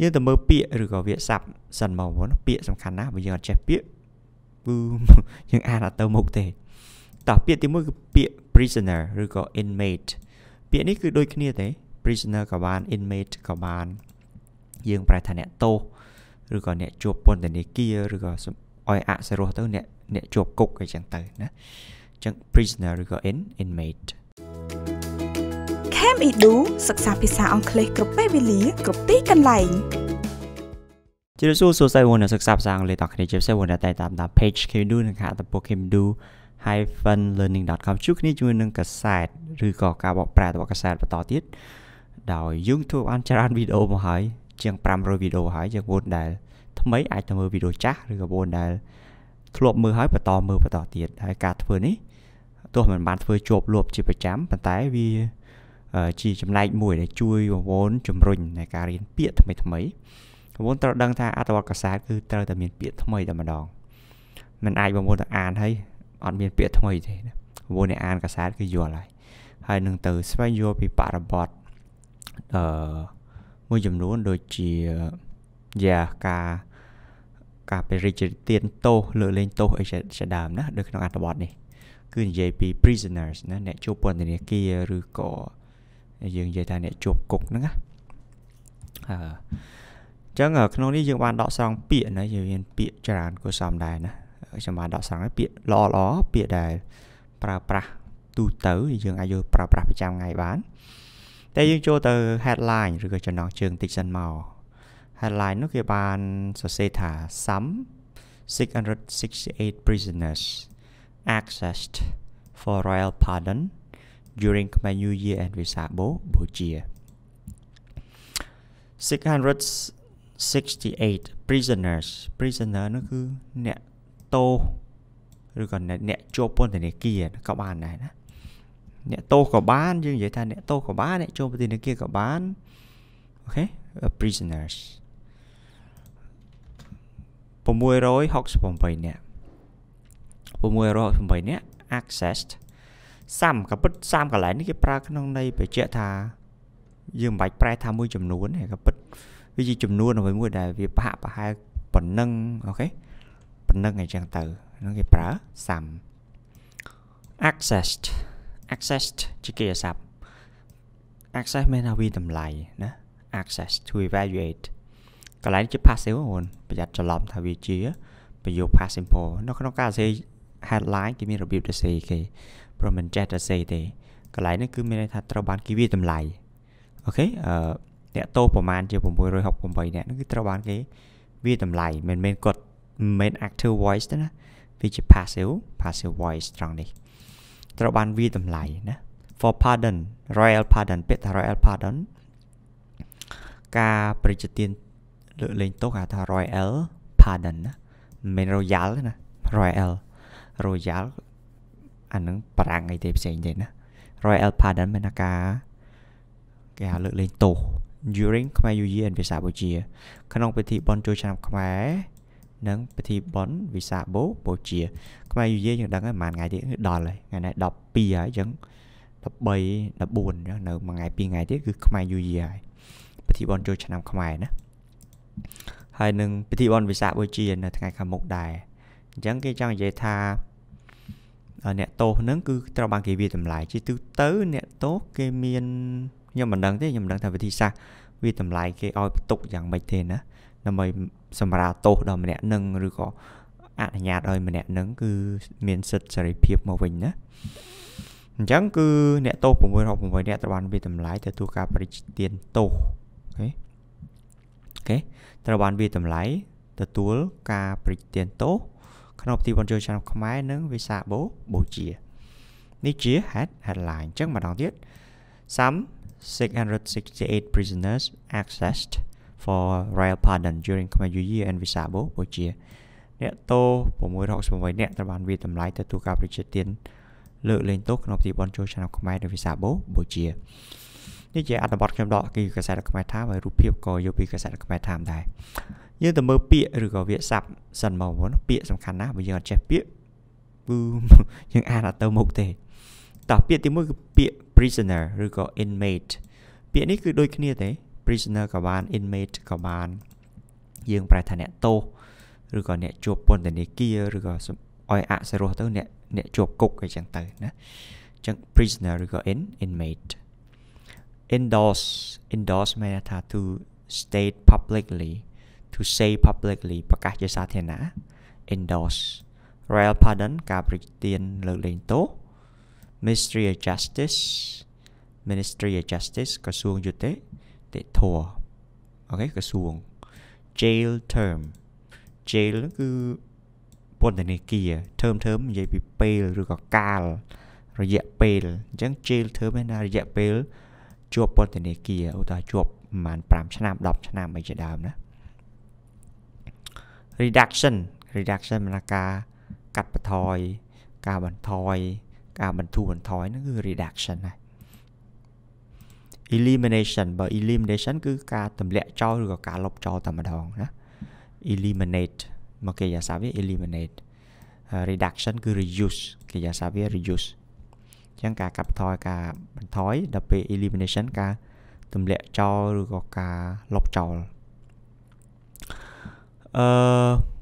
យើងទៅមើលពាក្យឬក៏វាស័ព្ទសិនបងប្អូនពាក្យសំខាន់ណាស់បើយើងអត់ចេះពាក្យគឺយើងអានអត់ទៅមុខទេ តោះពាក្យទី1គឺពាក្យ prisoner ឬក៏ inmate ពាក្យនេះគឺដូចគ្នាទេ prisoner ក៏បាន inmate ក៏បាន យើងប្រែថាអ្នកទោសឬក៏អ្នកជាប់ពន្ធនាគារឬក៏ឲ្យអសរោះទៅអ្នកអ្នកជាប់គុកអីចឹងទៅណាអញ្ចឹង prisoner ឬក៏ inmate MEDU សិក្សាភាសាអង់គ្លេសគ្រប់ពេលវេលាគ្រប់ទីកន្លែងជាសួរសួស្តីបងអ្នកសិក្សាភាសាអង់គ្លេសទាំងគ្នាជាពិសេសបងអ្នកតែតាមតាម page KMDU និងខាងទំព័រ KMDU-learning.com ជួបគ្នាជាមួយនឹងកាសែតឬក៏ការបកប្រែរបស់កាសែតបន្តទៀតដោយយើងធ្វើបានច្រើនវីដេអូមកហើយជាង500វីដេអូហើយជាងបងដែល ថ្មីអាចទៅមើលវីដេអូចាស់ឬក៏បងដែលធ្លាប់មើលហើយបន្តមើលបន្តទៀតហើយការធ្វើនេះទោះមិនបានធ្វើជាប់លប់ជាប្រចាំប៉ុន្តែវាជាចំណែកមួយ ដែលជួយវវនជំរុញនៃការរៀនពាក្យថ្មីថ្មីវវនត្រូវដឹងថា អត្ថបទកសែតគឺត្រូវតែមានពាក្យថ្មីតែម្ដងมันអាចវវនទៅអានហើយអត់មាន ពាក្យថ្មីទេវវនអ្នកអានកសែតគឺយល់ហើយហើយនឹងទៅស្វែងយល់ពីបរិបទអឺមួយចំនួន ដូចជាយ៉ាការការពេលរិះទានទោសលើលេងទោសអីជាដើមណានៅក្នុងអត្ថបទនេះគឺនិយាយពី prisoners ណាអ្នកជួបពន្ធនាគារឬក៏យើងនិយាយថាអ្នកជួបគុកហ្នឹងណាអឺចឹងក្នុងនេះយើងបានដកស្រង់ពាក្យណាយើងមានពាក្យច្រើនគួរសមដែរណាខ្ញុំបានដកស្រង់ឲ្យពាក្យល្អល្អពាក្យដែលប្រើប្រាស់ទូទៅ យើងអាចយកប្រើប្រាស់ប្រចាំថ្ងៃបានតែយើងចូលទៅ headline ឬក៏ចំណងជើងតិចសិនមក headline នោះគេបានសរសេរថា some 668 prisoners accessed for royal pardon during Khmer New Year and Visabo Bojia. 668 prisoners prisoner នោះគឺអ្នកតោឬក៏អ្នកជាប់ពន្ធនាគារក៏បានដែរណាអ្នកតោក៏បានយើងនិយាយថាអ្នកតោក៏បានអ្នកជាប់ពន្ធនាគារក៏បានអូខេ prisoners 668នាក់668នាក់ accessed សាមកពិតសាមកន្លែងនេះគេប្រើក្នុងន័យបញ្ជាក់ថាយើងមិនបាច់ប្រែថាមួយចំនួនទេក៏ពិតវាជាចំនួនអ្វីមួយដែលវាប្រហាក់ប្រហែលប៉ុណ្ណឹងអូខេប៉ុណ្ណឹងអញ្ចឹងទៅហ្នឹងគេប្រើ sum accessed accessed ជាគេស័ព្ទ access មានថាវាតម្លៃណា access to evaluate កន្លែងជា passive ហ្នឹងប្រយ័ត្នច្រឡំថាវាជា ប្រយោគ passive simple នៅក្នុង ការសេ headline គេមានរបៀបទៅសេគេព្រោះមិនចេះទៅសេទេកន្លែងនេះគឺមានន័យថាត្រូវបានគេវាយតម្លៃអូខេអឺអ្នកតោប្រមាណជា668អ្នកហ្នឹងគឺត្រូវបានគេវាយតម្លៃមិនមែនគាត់មិនមែន active voice ទេណាវាជា passive passive voice ត្រង់នេះត្រូវបានវាយតម្លៃណា for pardon royal pardon ពាក្យថា royal pardon ការប្រជាទានលើកលែងទោសហៅថា royal pardon ណាមិនមែន royal ទេណា royal Royal អានឹងប្រាំងអីទេផ្សេងទេណា Royal Pardon មានការគេហៅលើកលែងទោស during ខ្មែរយូយានភាសាបូជា ក្នុងពិធីបុណ្យចូលឆ្នាំខ្មែរនិងពិធីបុណ្យវិសាបូបូជាខ្មែរយូយាយើងដឹងហើយប្រហែលថ្ងៃទៀតគឺដល់ហើយថ្ងៃនេះ12ហើយចឹង13 14ចឹងនៅមួយថ្ងៃពីរថ្ងៃទៀតគឺខ្មែរយូយាហើយពិធីបុណ្យចូលឆ្នាំខ្មែរណាហើយនឹងពិធីបុណ្យវិសាបូជានៅថ្ងៃខាងមុខដែរអញ្ចឹងគេចង់និយាយថាអ្នកទោសហ្នឹងគឺត្រូវបានគេវាតម្លៃជាទូទៅអ្នកទោសគេ មានខ្ញុំមិនដឹងទេខ្ញុំមិនដឹងថាវិធីសាស្ត្រវាតម្លៃគេឲ្យបន្ទុកយ៉ាងម៉េចទេណាដើម្បីសម្រាលទោសដល់ម្នាក់នឹងឬក៏អនុញ្ញាតឲ្យ ម្នាក់នឹងគឺមានសិទ្ធិសេរីភាពមកវិញណាអញ្ចឹងគឺអ្នកទោស668អ្នកត្រូវបានវាតម្លៃទទួលការប្រតិទានទោសអូខេត្រូវបានវាតម្លៃទទួលការប្រតិទានទោសក្នុងពិធីបុណ្យចូលឆ្នាំខ្មែរនិងវិសាបូបូជានេះជា head headline អញ្ចឹងម្ដងទៀត some 668 prisoners accessed for royal pardon during Khmer New Year and Visabo បូជាអ្នកតោ668អ្នកត្រូវបានវាតម្លៃទៅទូការប្រជាទានលើកលែងទោសក្នុងពិធីបុណ្យចូលឆ្នាំខ្មែរនៅវិសាបូបូជានេះជាអត្ថបទខ្ញុំដកពីកាសែតខ្មែរថាមហើយរូបភាពក៏យកពីកាសែតខ្មែរថាមដែរយើងទៅមើលពាក្យឬក៏វាស័ព្ទសិនមកបងពាក្យសំខាន់ណាស់បើយើងអត់ចេះពាក្យគឺយើងអានអត់ទៅមុខទេតោះពាក្យទី1គឺពាក្យ prisoner ឬក៏ inmate ពាក្យនេះគឺដូចគ្នាទេ prisoner ក៏បាន inmate ក៏បានយើងប្រែថាអ្នកទោសឬក៏អ្នកជាប់ពន្ធនាគារឬក៏ឲ្យអសរោះទៅអ្នកអ្នកជាប់គុកអីចឹងទៅណាអញ្ចឹង prisoner ឬក៏ in inmate endorse endorse មានថា to state publicly to say publicly ប្រកាសជាសាធារណៈ endorse royal pardon ការប្រទានលើកលែងទោស Ministry of Justice Ministry of Justice ក្រសួងយុតិតិធរអូខេក្រសួង jail term jail គឺពន្ធនាគារ term term និយាយពីពេលឬក៏កាលរយៈពេលអញ្ចឹង jail term មានរយៈពេល ជាប់ពន្ធនាគារឧទាហរណ៍ជាប់ប្រហែល5ឆ្នាំ10ឆ្នាំអីជាដើមណា reduction reduction មិនថាការកាត់បន្ថយការបន្ថយការបន្ធូរបន្ថយហ្នឹងគឺ reduction ណា elimination បើ elimination គឺ ការទម្លាក់ចោលឬក៏ការលុបចោលតែម្ដងណា eliminate មកគេយ៉ាសាវា eliminate reduction គឺ reduce គេយ៉ាសាវា reduce អញ្ចឹងការកាត់បន្ថយការបន្ថយដល់ពេល elimination ការទម្លាក់ចោលឬក៏ការលុបចោលអឺ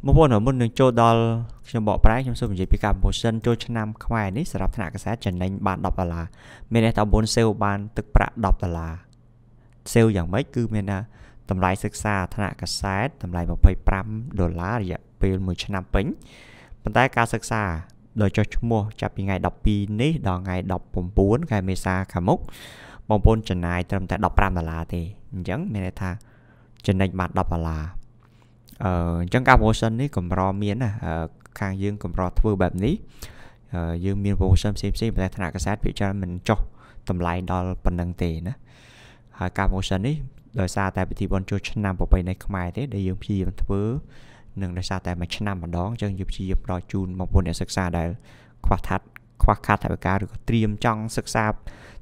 បងប្អូនមុននឹងចូលដល់ខ្ញុំបកប្រែខ្ញុំសូមនិយាយពីការ promotion ចូលឆ្នាំខ្មែរនេះសម្រាប់ថ្នាក់កសាចំណេញបាន10ដុល្លារមានន័យថាបូនសេលបានទឹកប្រាក់10ដុល្លារសេលយ៉ាងម៉េចគឺមានថាតម្លៃសិក្សាថ្នាក់កសែតតម្លៃ25ដុល្លាររយៈពេល1ឆ្នាំពេញប៉ុន្តែការសិក្សាដោយចុះឈ្មោះ ចាប់ពីថ្ងៃ12នេះដល់ថ្ងៃ19ខែមេសាខាងមុខបងប្អូនចំណាយត្រឹមតែ15ដុល្លារទេអញ្ចឹងមានន័យថាចំណេញបាន10ដុល្លារអញ្ចឹងការ promotion នេះកម្រមានណាខាងយើងកម្រធ្វើបែបនេះយើងមាន promotion ផ្សេងផ្សេងប៉ុន្តែថ្នាក់កសែតភាគច្រើនមិនចុះតម្លៃដល់ប៉ុណ្ណឹងទេណាហើយការ promotion នេះដោយសារតែពិធីបុណ្យចូលឆ្នាំប្រពៃណីខ្មែរទេដែលយើងព្យាយាមធ្វើនឹងដោយសារតែមួយឆ្នាំម្ដងអញ្ចឹងយើងព្យាយាមផ្ដល់ជូនបងប្អូនអ្នកសិក្សាដែលខ្វះខាតខ្វះខាតថវិកាឬក៏ត្រៀមចង់សិក្សា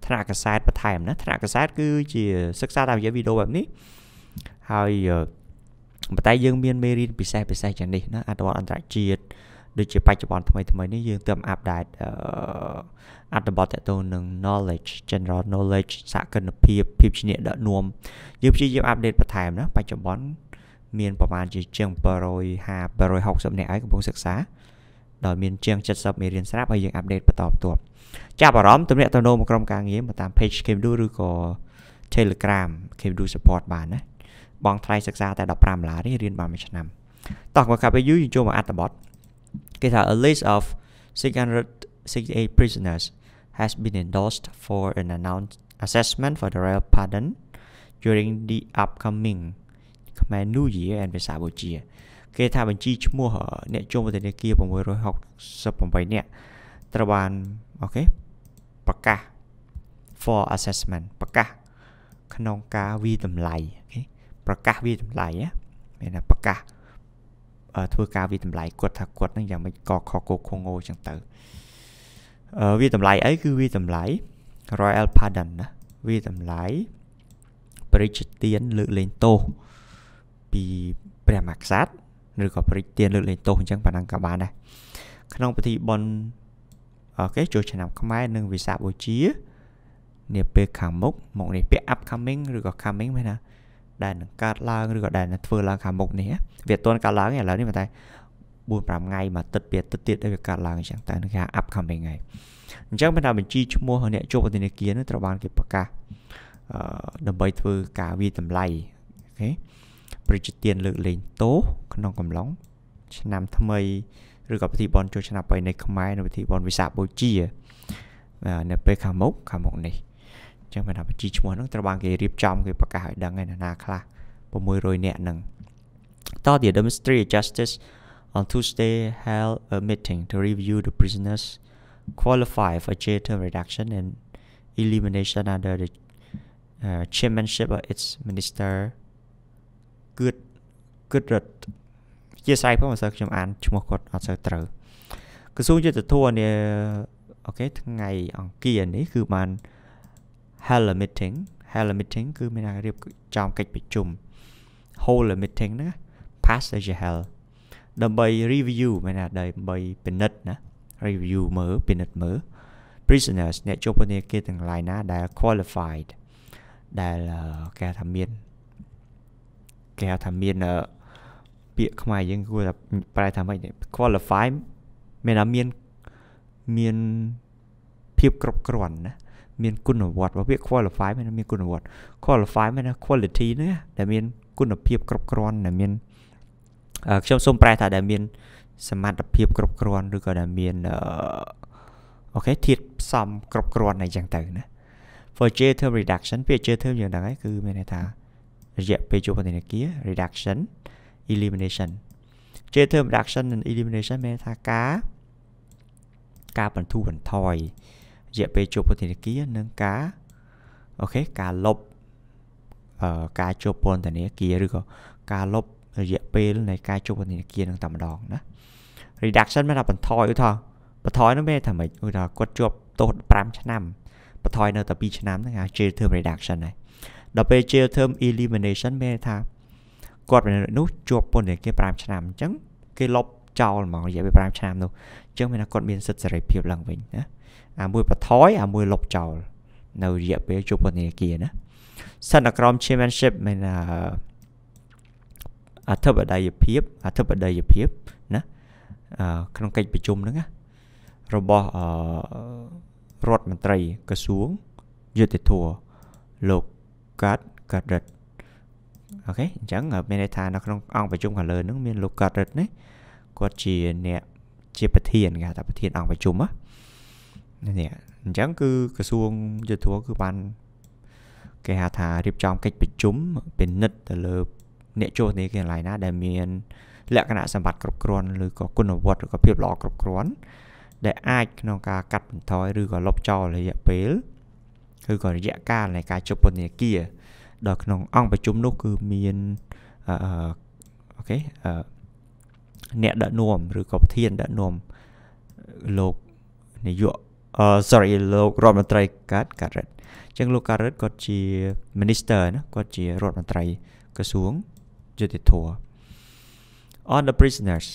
ថ្នាក់កសែតបន្ថែមណាថ្នាក់កសែតគឺជាសិក្សាតាមរយៈវីដេអូបែបនេះហើយប៉ុន្តែយើងមានមេរៀនពិសេសពិសេសយ៉ាងនេះណាអត្តបទអន្តរជាតិដូចជាបច្ចុប្បន្នថ្មីថ្មីនេះយើងទើបអាប់ដេតអត្ថបទតទៅនឹង knowledge general knowledge សកម្មភាពភាពជាអ្នកដឹកនាំយើងព្យាយាមអាប់ដេតបន្ថែមណាបច្ចុប្បន្នមានប្រហែលជាជាង150 160នាក់ឯងកំពុងសិក្សាដោយមានជាង70មេរៀនស្រាប់ហើយយើងអាប់ដេតបន្តបន្ទាប់ចាប់អារម្មណ៍ទំនាក់ទំនងមកក្រុមការងារតាម page Kemdu ឬក៏ Telegram Kemdu support បានណាបង់ថ្លៃសិក្សាតែ15ដុល្លារនេះរៀនបានមួយឆ្នាំតោះមកកាប់យូរយើងចូលមកអត្ថបទគេថា a list of 668 prisoners has been endorsed for an announced assessment for the royal pardon during the upcoming ខ្មែរ New Year and ភាសាបូជាគេថាបញ្ជីឈ្មោះអ្នកជាប់ពន្ធនាគារ668នាក់ត្រូវបានអូខេប្រកាស for assessment ប្រកាសក្នុងការវិតម្លៃអូខេប្រកាសវាចម្លៃណាមានថាប្រកាសធ្វើការវាតម្លៃគាត់ថាគាត់នឹងយ៉ាងម៉េចកខកគងងចឹងទៅវាតម្លៃអីគឺវាតម្លៃ Royal Pardon ណាវាតម្លៃប្រតិទានលើកលែងទោសពីព្រះមហាក្សត្រឬក៏ប្រតិទានលើកលែងទោសអញ្ចឹងប៉ណ្ណឹងក៏បានដែរក្នុងពិធីបុណ្យអូខេចូលឆ្នាំខ្មែរនិងវិសាខបូជានេះពេលខាងមុខមកនេះពាក្យ upcoming ឬក៏ coming មែនណាដែលនឹងកើតឡើងឬក៏ដែលនឹងធ្វើឡើងខាងមុខនេះវាអត់ទាន់កើតឡើងទេឥឡូវនេះតែ4 5ថ្ងៃមកទឹកពីទឹកទៀតដែលវាកើតឡើងអញ្ចឹងតែនឹងគេហៅ upcoming ថ្ងៃអញ្ចឹងបើថាបញ្ជីឈ្មោះអ្នកជួបអធិនិកានឹងត្រូវបានគេប្រកាសអឺដើម្បីធ្វើការវាតម្លៃអូខេប្រជាទានលើកលែងទោសក្នុងកំឡុងឆ្នាំថ្មីឬក៏ពិធីបុណ្យចូលឆ្នាំថ្មីនៃខ្មែរនៅពិធីបុណ្យវិសាខបូជានៅពេលខាងមុខខាងមុខនេះចឹងមានថាបញ្ជីឈ្មោះហ្នឹងត្រូវបានគេរៀបចំគេប្រកាសឲ្យដឹងឯណាខ្លះ600នាក់ហ្នឹងតទៀត the Ministry of Justice on Tuesday held a meeting to review the prisoners qualify for jail term reduction and elimination under the uh, chairmanship of its minister គឺតគឺតរដ្ឋជាស្អែកផងមិនសូវខ្ញុំអានឈ្មោះគាត់អត់សូវត្រូវក្រសួងយុទ្ធធម៌នេះអូខេថ្ងៃអង្គារនេះគឺបាន held a meeting held a meeting គឺមានការរៀបចំកិច្ចប្រជុំ hold a meeting ណា pass ដែលជា held ដើម្បី review មានថាដើម្បីពិនិត្យណា review មើលពិនិត្យមើល prisoners អ្នកជាប់ពន្ធនាគារទាំងឡាយណាដែល qualified ដែលគេថាមានគេថាមានពាក្យខ្មែរយើងគួរតែប្រែថាម៉េច qualify មានថាមានមានភាពគ្រប់គ្រាន់ណាមានគុណវត្តបើពាក្យ qualify មានមានគុណវត្ត qualify មាន quality ហ្នឹងដែលមានគុណភាពគ្រប់គ្រាន់ដែលមានខ្ញុំសូមប្រែថាដែលមាន សមត្ថភាពគ្រប់គ្រាន់ឬក៏ដែលមានអូខេធាតផ្សំគ្រប់គ្រាន់អីចឹងទៅណា for J term reduction ពាក្យ J term យើងដឹងហើយគឺមានន័យថារយៈពេលជួបពន្ធនាគារ reduction elimination J term reduction និង elimination មានន័យថាការការបន្ធូរបន្ថយរយៈពេលជួបពន្ធនាគារនិងការអូខេការលុបអឺការជួបពន្ធនាគារឬក៏ការលុបរយៈពេលនៃការជួបពន្ធនាគារនឹងតែម្ដងណា reduction មានថាបន្ថយឧទាហរណ៍បន្ថយនោះមានថាម៉េចឧទាហរណ៍គាត់ជាប់ទោស5ឆ្នាំបន្ថយនៅតែ2ឆ្នាំហ្នឹងហៅ jail term reduction ហើយដល់ពេល jail term elimination មានថាគាត់មនុស្សនោះជាប់ពន្ធនាគារ5ឆ្នាំអញ្ចឹងគេលុបចោលហ្មងរយៈពេល5ឆ្នាំនោះអញ្ចឹងមានថាគាត់មានសិទ្ធិសេរីភាពឡើងវិញណាអាមួយបថយអាមួយលុបចោលនៅរយៈពេលជួបពន្ធនាគារណាសិនក្រម chairmanship មានអធិបតេយ្យភាព អធិបតេយ្យភាពណាក្នុងកិច្ចប្រជុំហ្នឹងណារបស់រដ្ឋមន្ត្រីក្រសួងយុតិធធលោកកាត់កាត់រិទ្ធអូខេអញ្ចឹងមានន័យថានៅក្នុងអង្គប្រជុំខាងលើហ្នឹងមានលោកកាត់រិទ្ធនេះគាត់ជាអ្នក ជាប្រធានគេហៅថាប្រធាន អង្គប្រជុំណានេះអញ្ចឹងគឺក្រសួងយុទ្ធភ័ពគឺបានគេហៅថារៀបចំកិច្ចប្រជុំពិនិត្យទៅលើ អ្នកចូលនេះកន្លែងណាដែលមានលក្ខណៈសម្បត្តិគ្រប់គ្រាន់ឬក៏គុណវុឌ្ឍិឬក៏ភាពល្អគ្រប់គ្រាន់ដែលអាចក្នុងការកាត់បន្ថយឬក៏លុបចោលរយៈពេលឬក៏រយៈកាលនៃការជប់ពន្ធនាគារដល់ក្នុងអង្គប្រជុំនោះគឺមានអឺអូខេអឺអ្នកដឹកនាំឬក៏ប្រធានដឹកនាំលោកនាយក sorry លោករដ្ឋមន្ត្រីកាតការ៉េតអញ្ចឹងលោកការ៉េតគាត់ជា minister ណាគាត់ជារដ្ឋមន្ត្រីក្រសួងយុតិធធ On the prisoners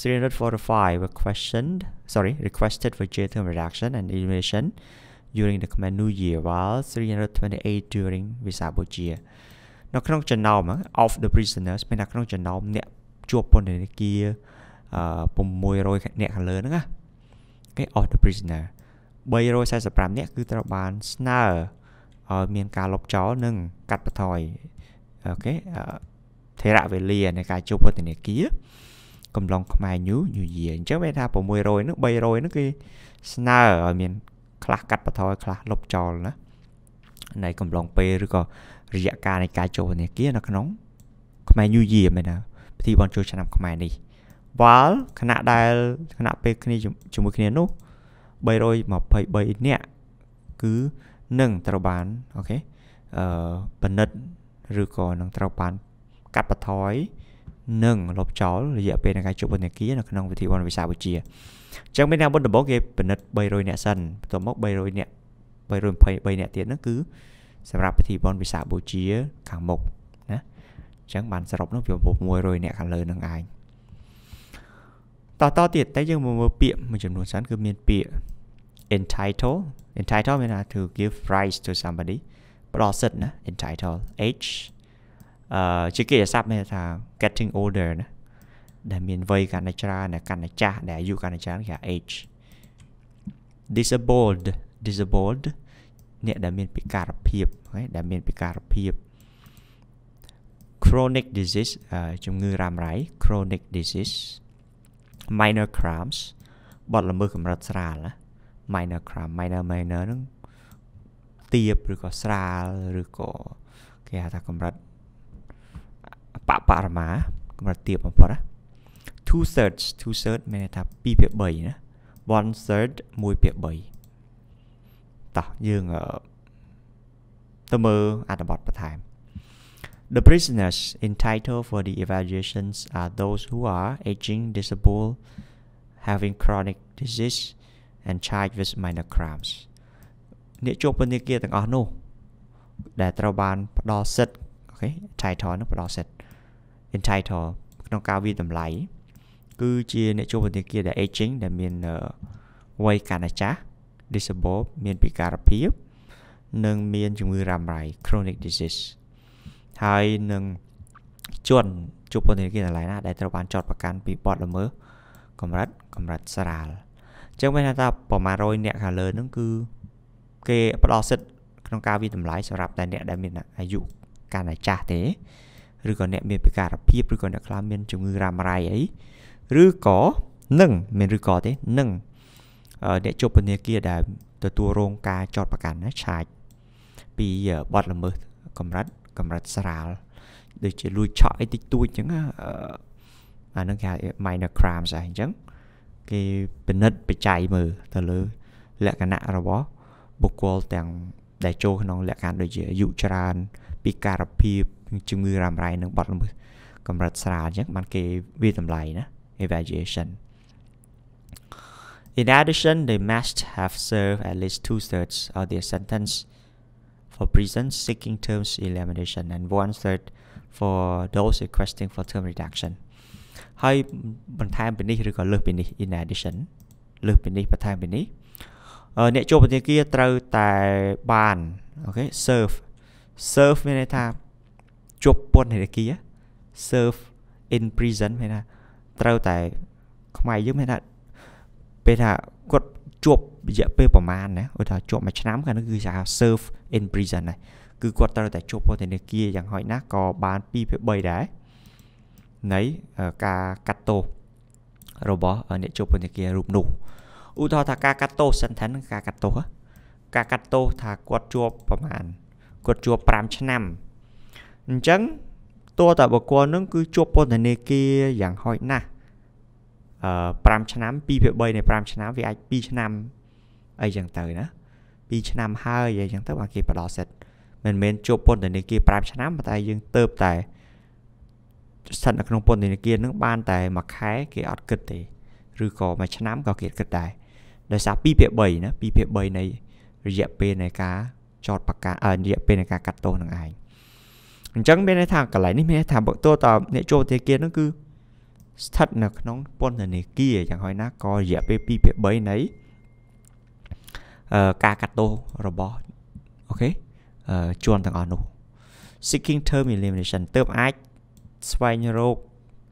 345 were questioned sorry requested for jail term reduction and elimination during the Khmer New Year while 328 during Visabochia នៅក្នុងចំណោម of the prisoners មានតែក្នុងចំណោមអ្នកជាប់ពន្ធនាគារ600អ្នកខាងលើហ្នឹងណា of the prisoner 345នាក់គឺត្រូវបានស្នើឲ្យមានការលុបចោលនិង កាត់បន្ថយអូខេថេរវេលានៃការជួបពន្ធនាគារកំឡុងខ្មែរ New New Year អញ្ចឹងវាថា600នោះ300នោះគឺស្នើឲ្យមានខ្លះកាត់បន្ថយខ្លះលុបចោលណានៃកំឡុងពេលឬក៏រយៈកាលនៃការចូលធនាគារនៅក្នុងខ្មែរ New Year មែនណាពិធីបុណ្យចូលឆ្នាំខ្មែរនេះ Val ខណៈដែលខណៈពេលគ្នាជាមួយគ្នានោះ323នាក់គឺនឹងត្រូវបានអូខេអឺបណិតឬក៏នឹងត្រូវបាន កាត់បន្ថយនិងលុបចោលរយៈពេលនៃការជួបបណ្ឌិកានៅក្នុងវិធីវណ្ណវិសាវិជាអញ្ចឹងមានអ្នកមុនដំបូងគេពិនិត្យ300អ្នកសិនបន្ទាប់មក300អ្នក323អ្នកទៀតហ្នឹងគឺសម្រាប់ពិធីវណ្ណវិសាបុជា ខាងមុខណាអញ្ចឹងបានសរុបនោះវា600អ្នកខាងលើនឹងឯងតតទៀតតែយើងមកមើលពាក្យមួយចំនួនសិនគឺមានពាក្យ entitle entitle មានន័យថា to give rights to somebody ផ្ដល់សិទ្ធិណា entitle age អឺជាគេស័ព្ទមានថា getting older ណាដែលមានវ័យកាន់តែច្រើនកាន់តែចាស់ដែលអាយុកាន់តែច្រើនគេហៅ age disabled disabled អ្នកដែលមានពិការភាពដែលមានពិការភាព chronic disease ជំងឺរ៉ាំរ៉ៃ chronic disease minor crimes បទល្មើសកម្រិតស្រាលណា minor crime minor minor ហ្នឹងទាបឬក៏ស្រាលឬក៏គេហៅថាកម្រិតបបរមាកម្រិតទាបបំផុតណា two thirds two thirds មានន័យថា2ភាគ3ណា one third 1ភាគ3តោះយើងទៅមើលអត្ថបទបន្ថែម The prisoners entitled for the evaluations are those who are aging, disabled, having chronic disease, and charged with minor crimes អ្នកជាប់ពន្ធនាគារទាំងអស់នោះដែលត្រូវបានផ្ដល់សិទ្ធិអូខេ title នោះផ្ដល់សិទ្ធិ entitle ក្នុងការវិតម្លៃគឺជាអ្នកជាប់ពន្ធនាគារដែល aging ដែលមានវ័យកាន់តែចាស់ disable មានពិការភាពនិងមានជំងឺរ៉ាំរ៉ៃ chronic disease ហើយនឹងជនជួបពន្ធនាគារនៅកន្លែងណាដែលត្រូវបានចោទប្រកាន់ពីបទល្មើសកម្រិតកម្រិតស្រាលអញ្ចឹងមានថាប្រមាណ100អ្នកខាងលើហ្នឹងគឺគេផ្ដល់សិទ្ធិក្នុងការវិតម្លៃសម្រាប់តែអ្នកដែលមានអាយុកាន់តែចាស់ទេឬក៏អ្នកមានពិការភាពឬក៏អ្នកខ្លះមានជំងឺរ៉ាំរ៉ៃអីឬក៏នឹងមានឬក៏ទេនឹងអ្នកជួបពន្ធនាគារដែលទទួលរងការចោទប្រកាន់ណាឆាចពីបទល្មើសកម្រិតកម្រិតស្រាលដូចជាលួចឆក់អីតិចតួចអញ្ចឹងណាអានឹងគេហៅ minor crimes ដែរអញ្ចឹងគេពិនិត្យបច្ច័យមើលទៅលើលក្ខណៈរបស់បុគ្គលទាំងដែលចូលក្នុង លក្ខខណ្ឌដូចជាអាយុច្រើនពីការភាពជំងឺរ៉ាំរ៉ៃនិងបាត់ល្មើសកម្រិតស្រាលអញ្ចឹងបានគេវាតម្លៃណា evaluation In addition, they must have served at least two thirds of their sentence for prisons seeking terms elimination and one third for those requesting for term reduction ហើយបន្ថែមពីនេះឬក៏លើសពីនេះ in addition លើសពីនេះបន្ថែមពីនេះ អ្នកចូលពន្ធនាគារត្រូវតែបានអូខេ serve serve មានន័យថាជាប់ពន្ធនាគារ serve in prison មានថាត្រូវតែខ្មែរយើងមានថាពេលថាគាត់ជាប់រយៈពេលប្រមាណណាឧទាហរណ៍ជាប់មួយឆ្នាំកាលនោះគឺគេហៅ serve in prison ដែរគឺគាត់ត្រូវតែជាប់ពន្ធនាគារយ៉ាងហោចណាស់ក៏បាន2ភាគ3ដែរនៃការកាត់ទោសរបស់អ្នកជាប់ពន្ធនាគាររូបនោះឧទាហរណ៍ថាការកាត់ទោសសិនថានឹងការកាត់ទោសការកាត់ទោសថាគាត់ជាប់ប្រហែលគាត់ជាប់5ឆ្នាំអញ្ចឹងតួតាបុគ្គលនឹងគឺជាប់ពន្ធនាគារយ៉ាងហោចណាស់អឺ5ឆ្នាំ2ភាគ3នៃ5ឆ្នាំវាអាច2ឆ្នាំអីចឹងទៅណា2ឆ្នាំហើយអីចឹងទៅបាទគេផ្ដល់សិទ្ធិមិនមែនជាប់ពន្ធនាគារ5ឆ្នាំប៉ុន្តែយើងទៅតែស្ថិតនៅក្នុងពន្ធនាគារនឹង បានតែមួយខែ គេអត់គិតទេឬក៏មួយឆ្នាំក៏គេគិតដែរដោយសារ2ភាគ3ណា2ភាគ3នៃរយៈពេលនៃការចោតប្រកាសរយៈពេលនៃការកាត់ទោសនឹងឯងអញ្ចឹងមានន័យថាកន្លែងនេះមានន័យថាបើទោះតអ្នកចូលធនាគារនឹងគឺ ស្ថិតនៅក្នុងពន្ធនាគារយ៉ាងហោចណាស់ក៏រយៈពេល2ភាគ3នៃការកាត់ទោសរបស់អូខេជនទាំងអស់នោះ seeking term elimination ទើបអាចស្វែងរក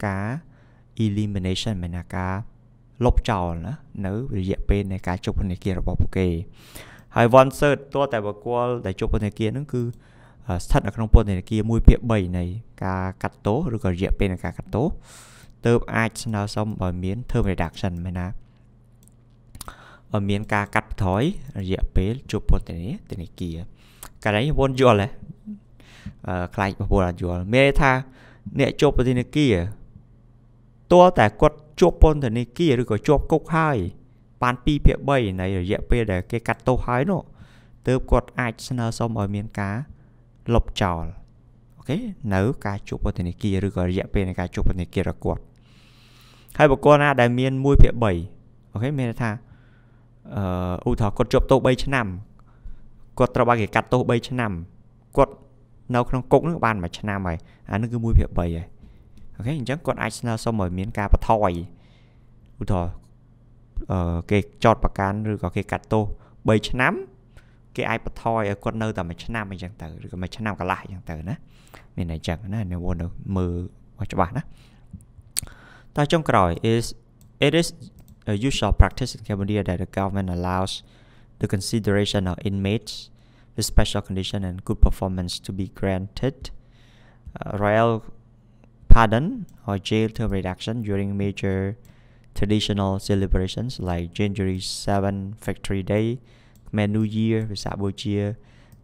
ការ elimination មានការលុបចោលណានៅរយៈពេលនៃការជប់ពន្ធនាគាររបស់ពួកគេ ហើយ one third តើតែបុគ្គលដែលជប់ពន្ធនាគារហ្នឹងគឺស្ថិតនៅក្នុងពន្ធនាគារ1ភាគ3នៃការកាត់ទោសឬក៏រយៈពេលនៃការកាត់ទោសទើបអាចស្នើសុំឲ្យមាន term reduction មែនណាឲ្យមានការកាត់បន្ថយរយៈពេលជួបពន្ធនាធនាគារកាលនេះវនយល់ហ៎អឺខ្លាចពលរដ្ឋយល់មានន័យថាអ្នកជួបពន្ធនាគារតើតែគាត់ជាប់ពន្ធនាគារឬក៏ជាប់គុកហើយបាន2ភាគ3នៃរយៈពេលដែលគេកាត់ទោសហើយនោះទើបគាត់អាចស្នើសុំឲ្យមានការលុបចោលអូខេនៅការជួបពន្ធនាគារឬក៏រយៈពេលនៃការជួបពន្ធនាគាររបស់គាត់ហើយបុគ្គលណា ដែលមាន1ភាគ3អូខេមានន័យថាអឺឧទាហរណ៍គាត់ជាប់ទោស3ឆ្នាំគាត់ត្រូវបានគេកាត់ទោស3ឆ្នាំគាត់នៅក្នុងគុកនឹងបានមួយឆ្នាំហើយអានឹងគឺ1ភាគ3ហើយអូខេអញ្ចឹងគាត់អាចស្នើសុំឲ្យមានការបថយឧទាហរណ៍អឺគេចោតប្រកាន់ឬក៏គេកាត់ទោស3ឆ្នាំ គេអាចបន្ថយឲ្យគាត់នៅតែមួយឆ្នាំអញ្ចឹងទៅឬក៏មួយឆ្នាំកន្លះអញ្ចឹងទៅណា មានតែអញ្ចឹងណានៅមើលឲ្យច្បាស់ណាតើចុងក្រោយ is it is a uh, usual practice in Cambodia that the government allows the consideration of inmates with special condition and good performance to be granted. Uh, royal pardon or jail term reduction during major traditional celebrations like January 7 Factory Day, Khmer New Year with Cambodia,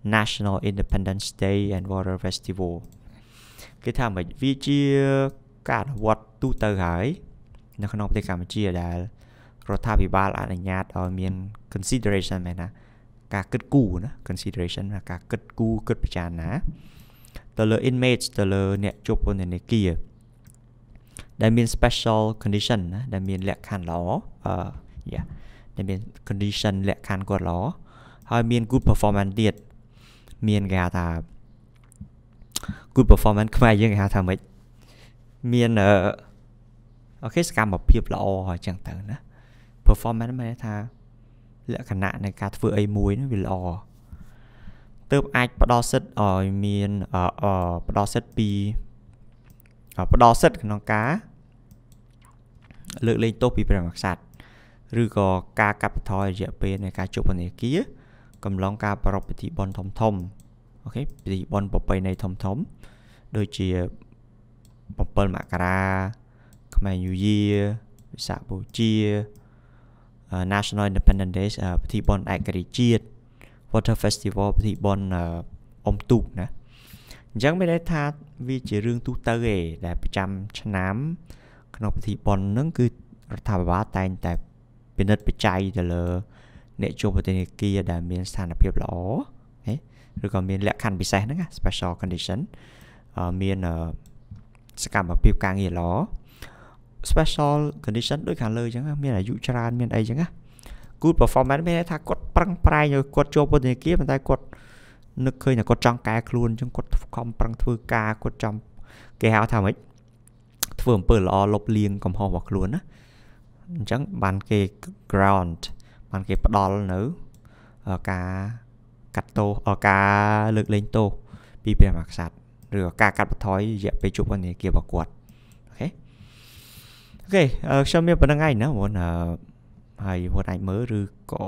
National Independence Day and Water Festival គេថាមិនវាជាការអនុវត្តទូទៅហើយនៅក្នុងប្រទេសកម្ពុជាដែលរដ្ឋាភិបាលអនុញ្ញាតឲ្យមាន consideration មែនណាការគិតគូរណា consideration ណាការគិតគូរគិតពិចារណាទៅលើ inmate ទៅលើអ្នកជាប់ពន្ធនាគារដែលមាន special condition ណាដែលមានលក្ខខណ្ឌល្អអឺ yeah ដែលមាន condition លក្ខខណ្ឌគាត់ល្អហើយមាន good performance ទៀតមានគេហៅថា good performance ខ្មែរយើងគេហៅថាម៉េចមានអូខេសកម្មភាពល្អហើយចឹងទៅណា performance មានថាលក្ខណៈនៃការធ្វើអីមួយនោះវាល្អទើបអាចផ្ដល់សិទ្ធឲ្យមានផ្ដល់សិទ្ធពីផ្ដល់សិទ្ធក្នុងការ លើកលែងទោសពីព្រះមហាក្សត្រឬក៏ការកាត់បន្ថយរយៈពេលនៃការជប់ពន្ធនាគារកំឡុងការប្រពៃពិធីបន់ធំធំអូខេពិធីបន់ប្រពៃណីធំធំ ដូចជា7មករាខ្មែរ New Year វិសាខបូជា National Independence Day ពិធីបុណ្យឯករាជ្យជាតិ Water Festival ពិធីបុណ្យអុំទូកណាអញ្ចឹងមានន័យថាវាជារឿងទូទៅឯងដែលប្រចាំឆ្នាំ ក្នុងពិធីបុណ្យហ្នឹងគឺរដ្ឋាភិបាលតែងតែពិនិត្យបច្ច័យទៅលើអ្នកជួបប្រតិនិកាដែលមានស្ថានភាពល្អឬក៏មានលក្ខខណ្ឌពិសេសហ្នឹង special condition មានសកម្មភាពការងារល្អ special condition ដូចខាងលើអញ្ចឹងមានអាយុច្រើនមានអីអញ្ចឹងណា good performance មានន័យថាគាត់ប្រឹងប្រែងគាត់ចូលពន្ធនាគារប៉ុន្តែគាត់នឹកឃើញថាគាត់ចង់កែខ្លួនអញ្ចឹងគាត់ខំប្រឹងធ្វើការគាត់ចង់គេហៅថាម៉េចធ្វើអំពើល្អលុបលាងកំហុសរបស់ខ្លួនណាអញ្ចឹងបានគេ ground បានគេផ្ដល់នៅការកាត់ទោសការលើកលែងទោសពីព្រះមហាក្សត្រឬការកាត់បន្ថយរយៈពេលជួបវណ្ណនាគាររបស់គាត់អូខេខ្ញុំមានប៉ុណ្្នឹងឯងណាបងហើយហួតអាចមើលឬក៏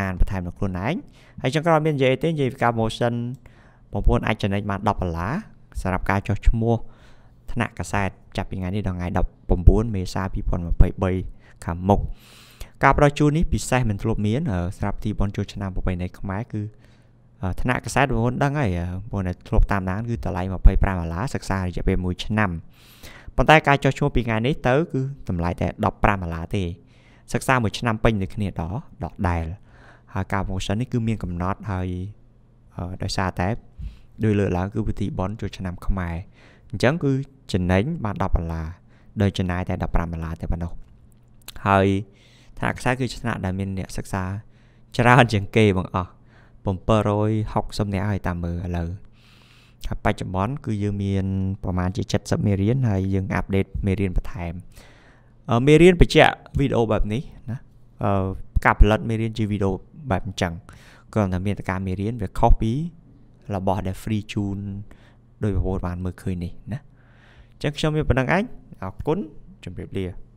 អានបន្ថែមដល់ខ្លួនឯងហើយចុងក្រោយមាននិយាយទេនិយាយពីការ motion បងប្អូនអាចចំណេញបាន10ដុល្លារសម្រាប់ការចុះឈ្មោះថ្នាក់កាសែតចាប់ពីថ្ងៃនេះដល់ថ្ងៃ19មេសា2023ខាងមុខការប្រជូននេះពិសេសមិនធ្លាប់មានសម្រាប់ទីបនចូលឆ្នាំប្របីនៃខ្មែរគឺថ្នាក់កាសែតបងប្អូនដឹងហើយបងប្អូនធ្លាប់តាមដានគឺតម្លៃ25ដុល្លារសិក្សារយៈពេល1ឆ្នាំប៉ុន្តែការចុះឈ្មោះពីថ្ងៃនេះទៅគឺតម្លៃតែ15ដុល្លារទេសិក្សាមួយឆ្នាំពេញដូចគ្នាដល់ដកដែលហើយការ promotion នេះគឺមានកំណត់ហើយដោយសារតែដូចលើកឡើងគឺវិធីបនចូលឆ្នាំខ្មែរអញ្ចឹងគឺចំណេញបាន10ដុល្លារដោយចំណាយតែ15ដុល្លារតែប៉ុណ្ណោះហើយថ្នាក់ខ្សែគឺថ្នាក់ដែលមានអ្នកសិក្សា ច្រើនជាងគេបងអស់760នាក់ហើយតាមមើលឥឡូវថាបច្ចុប្បន្នគឺយើងមានប្រមាណជា70មេរៀនហើយយើងអាប់ដេតមេរៀនបន្ថែមមេរៀនបញ្ជាក់វីដេអូបែបនេះណាការផលិតមេរៀនជាវីដេអូបែបអញ្ចឹងគ្រាន់តែមានតការមេរៀនវាខុសពីរបស់ដែល free tune ដោយប្រព័ន្ធបានមើលឃើញនេះណាអញ្ចឹងខ្ញុំមានប៉ុណ្្នឹងឯងអរគុណជម្រាបលា